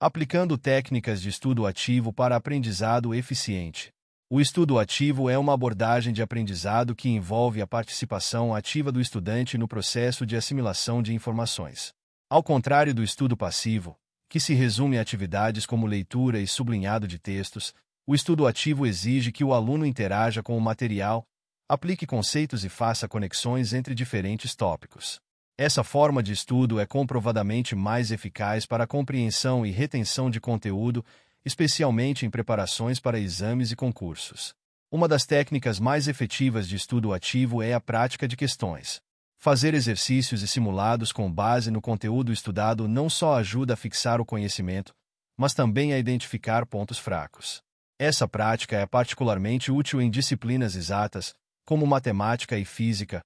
aplicando técnicas de estudo ativo para aprendizado eficiente. O estudo ativo é uma abordagem de aprendizado que envolve a participação ativa do estudante no processo de assimilação de informações. Ao contrário do estudo passivo, que se resume a atividades como leitura e sublinhado de textos, o estudo ativo exige que o aluno interaja com o material, aplique conceitos e faça conexões entre diferentes tópicos. Essa forma de estudo é comprovadamente mais eficaz para a compreensão e retenção de conteúdo, especialmente em preparações para exames e concursos. Uma das técnicas mais efetivas de estudo ativo é a prática de questões. Fazer exercícios e simulados com base no conteúdo estudado não só ajuda a fixar o conhecimento, mas também a identificar pontos fracos. Essa prática é particularmente útil em disciplinas exatas, como matemática e física,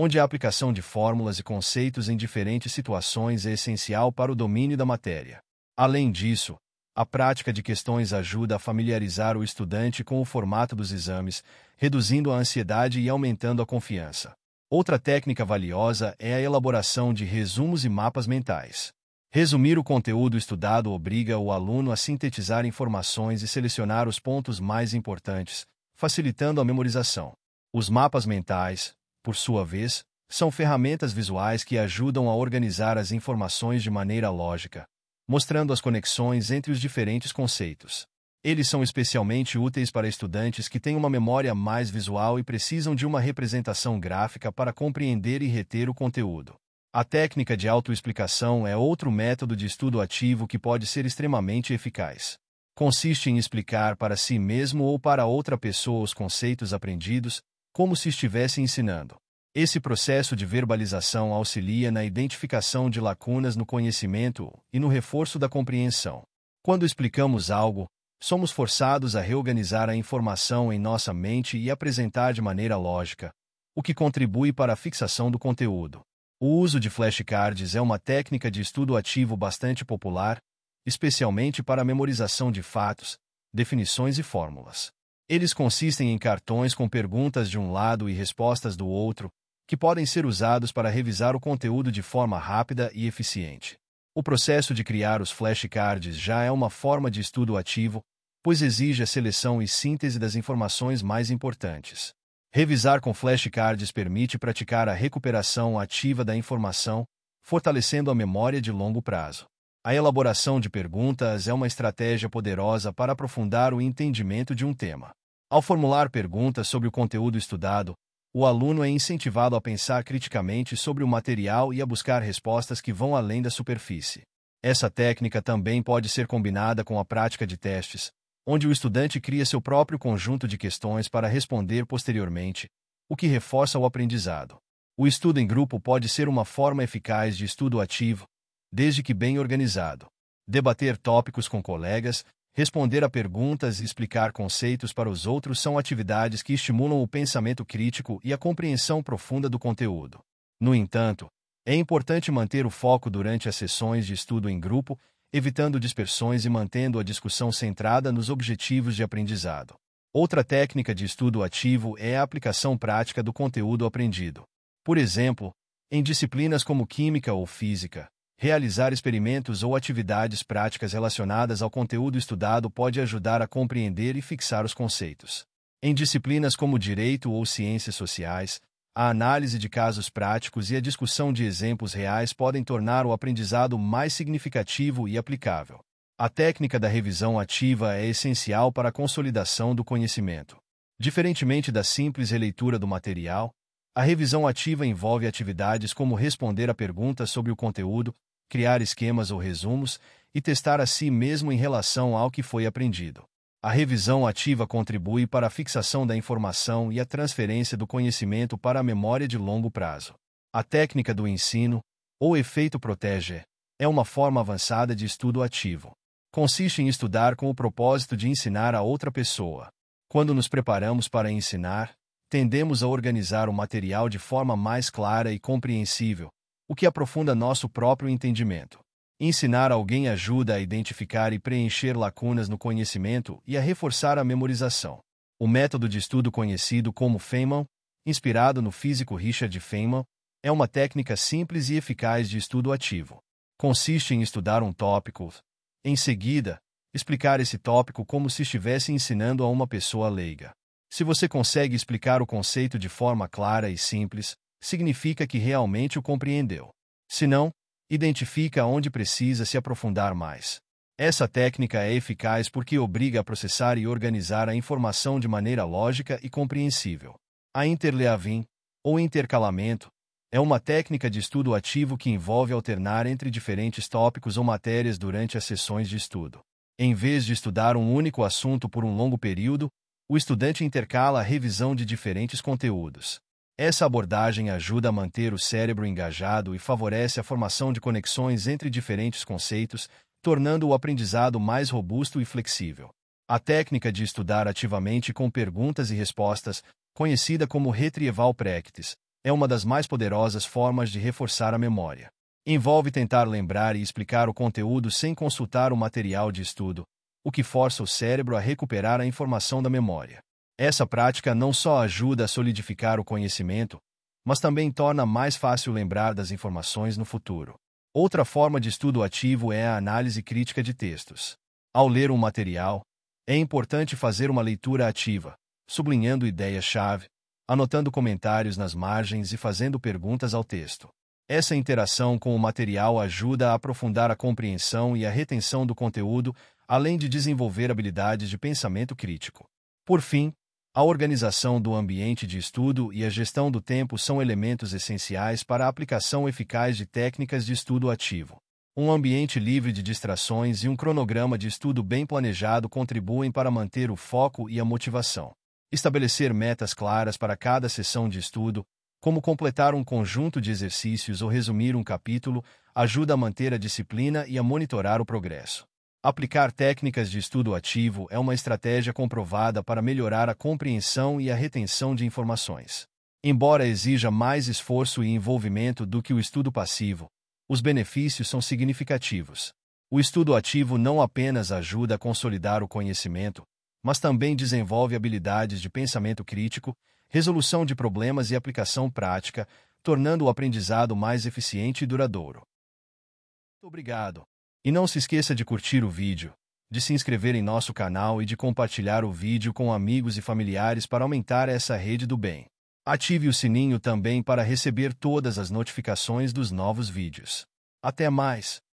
onde a aplicação de fórmulas e conceitos em diferentes situações é essencial para o domínio da matéria. Além disso, a prática de questões ajuda a familiarizar o estudante com o formato dos exames, reduzindo a ansiedade e aumentando a confiança. Outra técnica valiosa é a elaboração de resumos e mapas mentais. Resumir o conteúdo estudado obriga o aluno a sintetizar informações e selecionar os pontos mais importantes, facilitando a memorização. Os mapas mentais, por sua vez, são ferramentas visuais que ajudam a organizar as informações de maneira lógica, mostrando as conexões entre os diferentes conceitos. Eles são especialmente úteis para estudantes que têm uma memória mais visual e precisam de uma representação gráfica para compreender e reter o conteúdo. A técnica de autoexplicação é outro método de estudo ativo que pode ser extremamente eficaz. Consiste em explicar para si mesmo ou para outra pessoa os conceitos aprendidos, como se estivesse ensinando. Esse processo de verbalização auxilia na identificação de lacunas no conhecimento e no reforço da compreensão. Quando explicamos algo, somos forçados a reorganizar a informação em nossa mente e apresentar de maneira lógica, o que contribui para a fixação do conteúdo. O uso de flashcards é uma técnica de estudo ativo bastante popular, especialmente para a memorização de fatos, definições e fórmulas. Eles consistem em cartões com perguntas de um lado e respostas do outro, que podem ser usados para revisar o conteúdo de forma rápida e eficiente. O processo de criar os flashcards já é uma forma de estudo ativo, pois exige a seleção e síntese das informações mais importantes. Revisar com flashcards permite praticar a recuperação ativa da informação, fortalecendo a memória de longo prazo. A elaboração de perguntas é uma estratégia poderosa para aprofundar o entendimento de um tema. Ao formular perguntas sobre o conteúdo estudado, o aluno é incentivado a pensar criticamente sobre o material e a buscar respostas que vão além da superfície. Essa técnica também pode ser combinada com a prática de testes, onde o estudante cria seu próprio conjunto de questões para responder posteriormente, o que reforça o aprendizado. O estudo em grupo pode ser uma forma eficaz de estudo ativo, desde que bem organizado. Debater tópicos com colegas, responder a perguntas e explicar conceitos para os outros são atividades que estimulam o pensamento crítico e a compreensão profunda do conteúdo. No entanto, é importante manter o foco durante as sessões de estudo em grupo, evitando dispersões e mantendo a discussão centrada nos objetivos de aprendizado. Outra técnica de estudo ativo é a aplicação prática do conteúdo aprendido. Por exemplo, em disciplinas como Química ou Física, Realizar experimentos ou atividades práticas relacionadas ao conteúdo estudado pode ajudar a compreender e fixar os conceitos. Em disciplinas como direito ou ciências sociais, a análise de casos práticos e a discussão de exemplos reais podem tornar o aprendizado mais significativo e aplicável. A técnica da revisão ativa é essencial para a consolidação do conhecimento. Diferentemente da simples releitura do material, a revisão ativa envolve atividades como responder a perguntas sobre o conteúdo, criar esquemas ou resumos e testar a si mesmo em relação ao que foi aprendido. A revisão ativa contribui para a fixação da informação e a transferência do conhecimento para a memória de longo prazo. A técnica do ensino, ou efeito protege, é uma forma avançada de estudo ativo. Consiste em estudar com o propósito de ensinar a outra pessoa. Quando nos preparamos para ensinar, tendemos a organizar o material de forma mais clara e compreensível, o que aprofunda nosso próprio entendimento. Ensinar alguém ajuda a identificar e preencher lacunas no conhecimento e a reforçar a memorização. O método de estudo conhecido como Feynman, inspirado no físico Richard Feynman, é uma técnica simples e eficaz de estudo ativo. Consiste em estudar um tópico, em seguida, explicar esse tópico como se estivesse ensinando a uma pessoa leiga. Se você consegue explicar o conceito de forma clara e simples, significa que realmente o compreendeu. Se não, identifica onde precisa se aprofundar mais. Essa técnica é eficaz porque obriga a processar e organizar a informação de maneira lógica e compreensível. A interleaving, ou intercalamento, é uma técnica de estudo ativo que envolve alternar entre diferentes tópicos ou matérias durante as sessões de estudo. Em vez de estudar um único assunto por um longo período, o estudante intercala a revisão de diferentes conteúdos. Essa abordagem ajuda a manter o cérebro engajado e favorece a formação de conexões entre diferentes conceitos, tornando o aprendizado mais robusto e flexível. A técnica de estudar ativamente com perguntas e respostas, conhecida como Retrieval Practice, é uma das mais poderosas formas de reforçar a memória. Envolve tentar lembrar e explicar o conteúdo sem consultar o material de estudo, o que força o cérebro a recuperar a informação da memória. Essa prática não só ajuda a solidificar o conhecimento, mas também torna mais fácil lembrar das informações no futuro. Outra forma de estudo ativo é a análise crítica de textos. Ao ler um material, é importante fazer uma leitura ativa, sublinhando ideias-chave, anotando comentários nas margens e fazendo perguntas ao texto. Essa interação com o material ajuda a aprofundar a compreensão e a retenção do conteúdo, além de desenvolver habilidades de pensamento crítico. Por fim, a organização do ambiente de estudo e a gestão do tempo são elementos essenciais para a aplicação eficaz de técnicas de estudo ativo. Um ambiente livre de distrações e um cronograma de estudo bem planejado contribuem para manter o foco e a motivação. Estabelecer metas claras para cada sessão de estudo, como completar um conjunto de exercícios ou resumir um capítulo, ajuda a manter a disciplina e a monitorar o progresso. Aplicar técnicas de estudo ativo é uma estratégia comprovada para melhorar a compreensão e a retenção de informações. Embora exija mais esforço e envolvimento do que o estudo passivo, os benefícios são significativos. O estudo ativo não apenas ajuda a consolidar o conhecimento, mas também desenvolve habilidades de pensamento crítico, resolução de problemas e aplicação prática, tornando o aprendizado mais eficiente e duradouro. obrigado. E não se esqueça de curtir o vídeo, de se inscrever em nosso canal e de compartilhar o vídeo com amigos e familiares para aumentar essa rede do bem. Ative o sininho também para receber todas as notificações dos novos vídeos. Até mais!